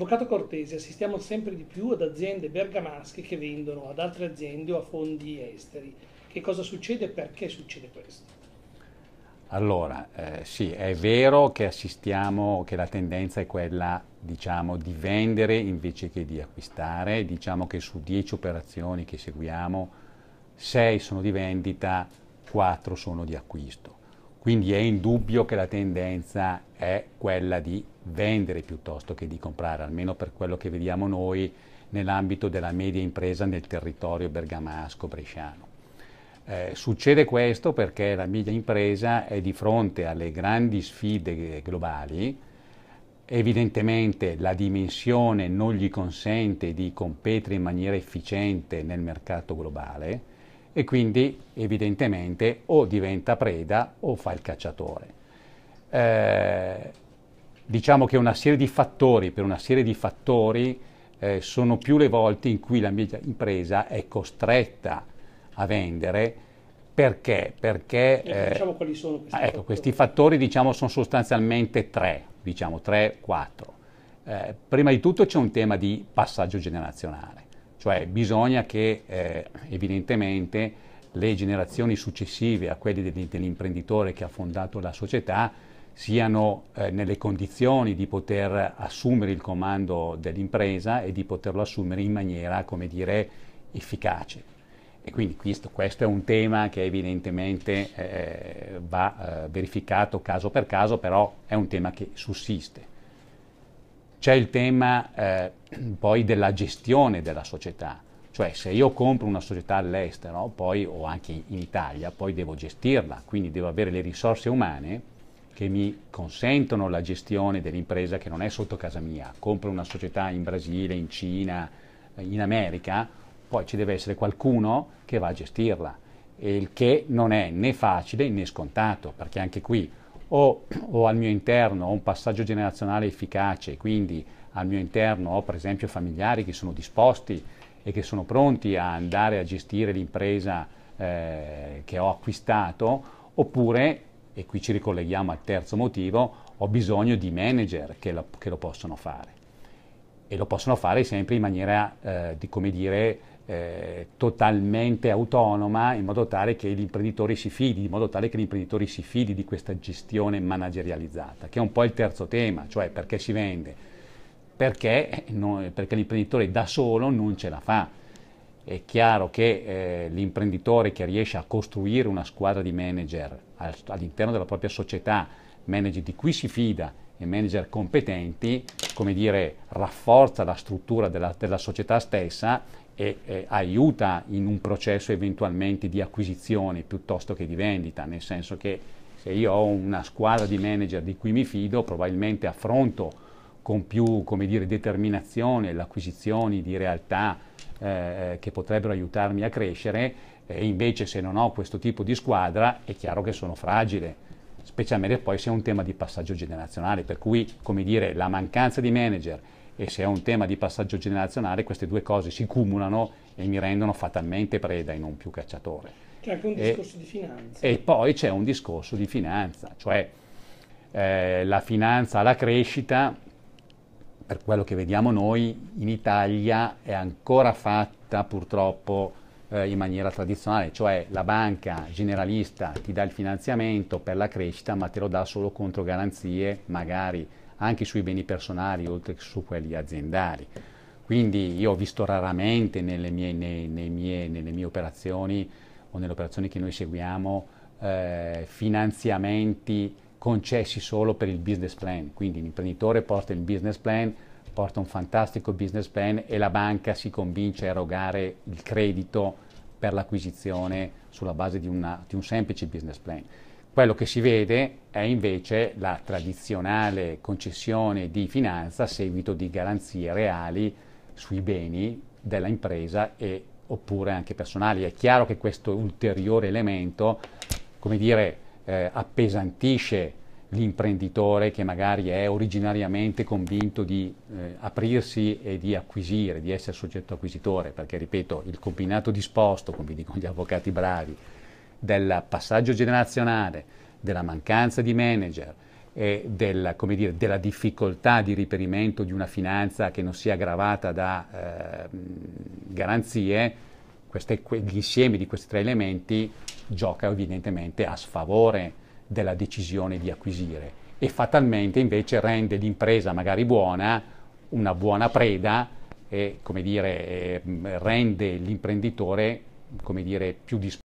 Avvocato Cortesi, assistiamo sempre di più ad aziende bergamasche che vendono ad altre aziende o a fondi esteri. Che cosa succede e perché succede questo? Allora, eh, sì, è vero che assistiamo, che la tendenza è quella, diciamo, di vendere invece che di acquistare. Diciamo che su 10 operazioni che seguiamo, 6 sono di vendita, 4 sono di acquisto. Quindi è indubbio che la tendenza è quella di vendere piuttosto che di comprare, almeno per quello che vediamo noi nell'ambito della media impresa nel territorio bergamasco-bresciano. Eh, succede questo perché la media impresa è di fronte alle grandi sfide globali, evidentemente la dimensione non gli consente di competere in maniera efficiente nel mercato globale, e quindi evidentemente o diventa preda o fa il cacciatore. Eh, diciamo che una serie di fattori, per una serie di fattori, eh, sono più le volte in cui la mia impresa è costretta a vendere perché? Perché eh, diciamo quali sono questi, ah, ecco, fattori? questi fattori diciamo, sono sostanzialmente tre, diciamo tre, quattro. Eh, prima di tutto c'è un tema di passaggio generazionale. Cioè bisogna che eh, evidentemente le generazioni successive a quelle dell'imprenditore che ha fondato la società siano eh, nelle condizioni di poter assumere il comando dell'impresa e di poterlo assumere in maniera, come dire, efficace. E quindi questo, questo è un tema che evidentemente eh, va eh, verificato caso per caso, però è un tema che sussiste. C'è il tema eh, poi della gestione della società, cioè se io compro una società all'estero poi, o anche in Italia, poi devo gestirla, quindi devo avere le risorse umane che mi consentono la gestione dell'impresa che non è sotto casa mia. Compro una società in Brasile, in Cina, eh, in America, poi ci deve essere qualcuno che va a gestirla, il che non è né facile né scontato, perché anche qui o, o al mio interno ho un passaggio generazionale efficace, quindi al mio interno ho per esempio familiari che sono disposti e che sono pronti a andare a gestire l'impresa eh, che ho acquistato, oppure, e qui ci ricolleghiamo al terzo motivo, ho bisogno di manager che lo, che lo possono fare. E lo possono fare sempre in maniera, eh, di, come dire, eh, totalmente autonoma in modo tale che l'imprenditore si fidi, in modo tale che gli si fidi di questa gestione managerializzata, che è un po' il terzo tema, cioè perché si vende, perché, eh, non, perché l'imprenditore da solo non ce la fa. È chiaro che eh, l'imprenditore che riesce a costruire una squadra di manager all'interno della propria società, manager di cui si fida e manager competenti, come dire, rafforza la struttura della, della società stessa e eh, aiuta in un processo eventualmente di acquisizione piuttosto che di vendita, nel senso che se io ho una squadra di manager di cui mi fido, probabilmente affronto con più dire, determinazione l'acquisizione di realtà eh, eh, che potrebbero aiutarmi a crescere, e invece se non ho questo tipo di squadra è chiaro che sono fragile specialmente poi se è un tema di passaggio generazionale, per cui come dire, la mancanza di manager e se è un tema di passaggio generazionale queste due cose si cumulano e mi rendono fatalmente preda e non più cacciatore. C'è cioè, anche un e, discorso di finanza. E poi c'è un discorso di finanza, cioè eh, la finanza alla crescita, per quello che vediamo noi in Italia, è ancora fatta purtroppo eh, in maniera tradizionale, cioè la banca generalista ti dà il finanziamento per la crescita ma te lo dà solo contro garanzie magari anche sui beni personali oltre che su quelli aziendali. Quindi io ho visto raramente nelle mie, nei, nei mie, nelle mie operazioni o nelle operazioni che noi seguiamo eh, finanziamenti concessi solo per il business plan. Quindi l'imprenditore porta il business plan, porta un fantastico business plan e la banca si convince a erogare il credito per l'acquisizione sulla base di, una, di un semplice business plan. Quello che si vede è invece la tradizionale concessione di finanza a seguito di garanzie reali sui beni dell'impresa e, oppure anche personali. È chiaro che questo ulteriore elemento, come dire, eh, appesantisce l'imprenditore che magari è originariamente convinto di eh, aprirsi e di acquisire, di essere soggetto acquisitore, perché ripeto, il combinato disposto, come dicono gli avvocati bravi, del passaggio generazionale, della mancanza di manager e della, dire, della difficoltà di riperimento di una finanza che non sia gravata da eh, garanzie, queste, l'insieme di questi tre elementi gioca evidentemente a sfavore della decisione di acquisire e fatalmente invece rende l'impresa magari buona una buona preda e come dire, eh, rende l'imprenditore come dire, più disposto